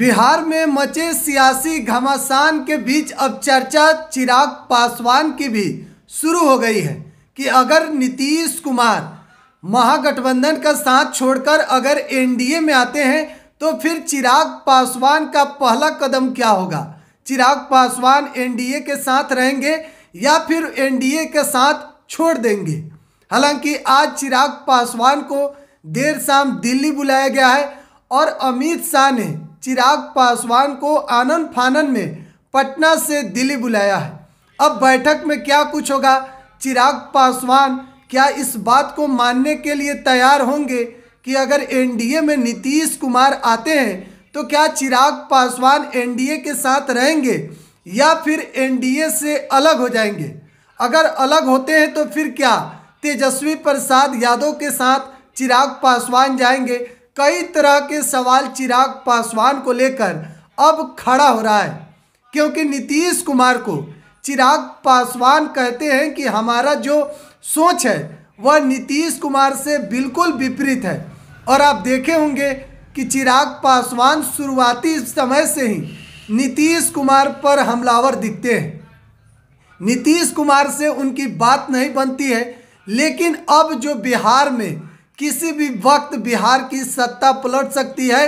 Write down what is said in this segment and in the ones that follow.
बिहार में मचे सियासी घमासान के बीच अब चर्चा चिराग पासवान की भी शुरू हो गई है कि अगर नीतीश कुमार महागठबंधन का साथ छोड़कर अगर एनडीए में आते हैं तो फिर चिराग पासवान का पहला कदम क्या होगा चिराग पासवान एनडीए के साथ रहेंगे या फिर एनडीए के साथ छोड़ देंगे हालांकि आज चिराग पासवान को देर शाम दिल्ली बुलाया गया है और अमित शाह ने चिराग पासवान को आनंद फानन में पटना से दिल्ली बुलाया है अब बैठक में क्या कुछ होगा चिराग पासवान क्या इस बात को मानने के लिए तैयार होंगे कि अगर एनडीए में नीतीश कुमार आते हैं तो क्या चिराग पासवान एनडीए के साथ रहेंगे या फिर एनडीए से अलग हो जाएंगे अगर अलग होते हैं तो फिर क्या तेजस्वी प्रसाद यादव के साथ चिराग पासवान जाएंगे कई तरह के सवाल चिराग पासवान को लेकर अब खड़ा हो रहा है क्योंकि नीतीश कुमार को चिराग पासवान कहते हैं कि हमारा जो सोच है वह नीतीश कुमार से बिल्कुल विपरीत है और आप देखे होंगे कि चिराग पासवान शुरुआती समय से ही नीतीश कुमार पर हमलावर दिखते हैं नीतीश कुमार से उनकी बात नहीं बनती है लेकिन अब जो बिहार में किसी भी वक्त बिहार की सत्ता पलट सकती है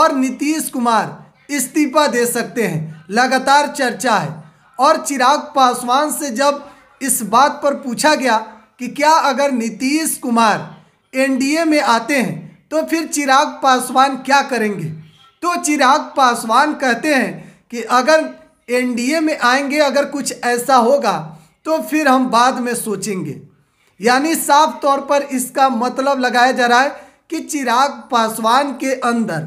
और नीतीश कुमार इस्तीफा दे सकते हैं लगातार चर्चा है और चिराग पासवान से जब इस बात पर पूछा गया कि क्या अगर नीतीश कुमार एनडीए में आते हैं तो फिर चिराग पासवान क्या करेंगे तो चिराग पासवान कहते हैं कि अगर एनडीए में आएंगे अगर कुछ ऐसा होगा तो फिर हम बाद में सोचेंगे यानी साफ तौर पर इसका मतलब लगाया जा रहा है कि चिराग पासवान के अंदर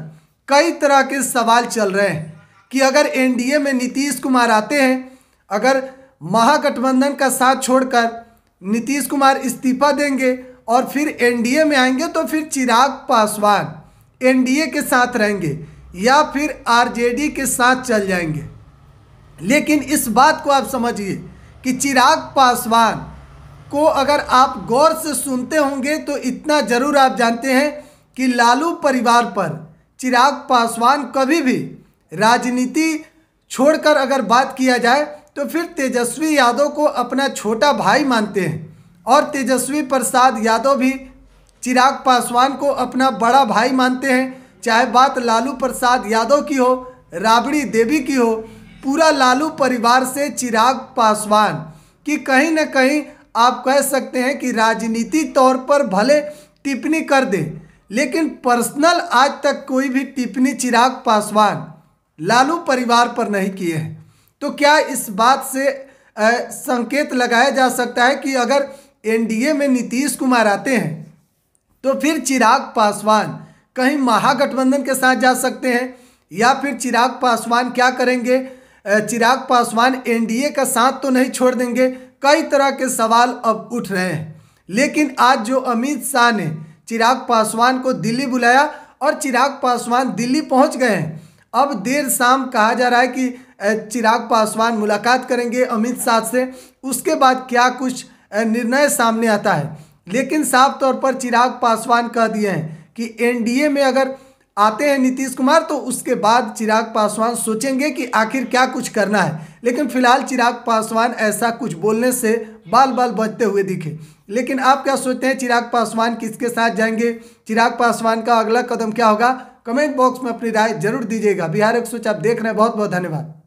कई तरह के सवाल चल रहे हैं कि अगर एनडीए में नीतीश कुमार आते हैं अगर महागठबंधन का साथ छोड़कर नीतीश कुमार इस्तीफा देंगे और फिर एनडीए में आएंगे तो फिर चिराग पासवान एनडीए के साथ रहेंगे या फिर आरजेडी के साथ चल जाएंगे लेकिन इस बात को आप समझिए कि चिराग पासवान को अगर आप गौर से सुनते होंगे तो इतना ज़रूर आप जानते हैं कि लालू परिवार पर चिराग पासवान कभी भी राजनीति छोड़कर अगर बात किया जाए तो फिर तेजस्वी यादव को अपना छोटा भाई मानते हैं और तेजस्वी प्रसाद यादव भी चिराग पासवान को अपना बड़ा भाई मानते हैं चाहे बात लालू प्रसाद यादव की हो राबड़ी देवी की हो पूरा लालू परिवार से चिराग पासवान कि कहीं ना कहीं आप कह सकते हैं कि राजनीति तौर पर भले टिप्पणी कर दे लेकिन पर्सनल आज तक कोई भी टिप्पणी चिराग पासवान लालू परिवार पर नहीं किए हैं तो क्या इस बात से आ, संकेत लगाया जा सकता है कि अगर एनडीए में नीतीश कुमार आते हैं तो फिर चिराग पासवान कहीं महागठबंधन के साथ जा सकते हैं या फिर चिराग पासवान क्या करेंगे चिराग पासवान एनडीए का साथ तो नहीं छोड़ देंगे कई तरह के सवाल अब उठ रहे हैं लेकिन आज जो अमित शाह ने चिराग पासवान को दिल्ली बुलाया और चिराग पासवान दिल्ली पहुंच गए हैं अब देर शाम कहा जा रहा है कि चिराग पासवान मुलाकात करेंगे अमित शाह से उसके बाद क्या कुछ निर्णय सामने आता है लेकिन साफ तौर पर चिराग पासवान कह दिए हैं कि एनडीए में अगर आते हैं नीतीश कुमार तो उसके बाद चिराग पासवान सोचेंगे कि आखिर क्या कुछ करना है लेकिन फिलहाल चिराग पासवान ऐसा कुछ बोलने से बाल बाल बचते हुए दिखे लेकिन आप क्या सोचते हैं चिराग पासवान किसके साथ जाएंगे चिराग पासवान का अगला कदम क्या होगा कमेंट बॉक्स में अपनी राय जरूर दीजिएगा बिहार एक आप देख रहे हैं बहुत बहुत धन्यवाद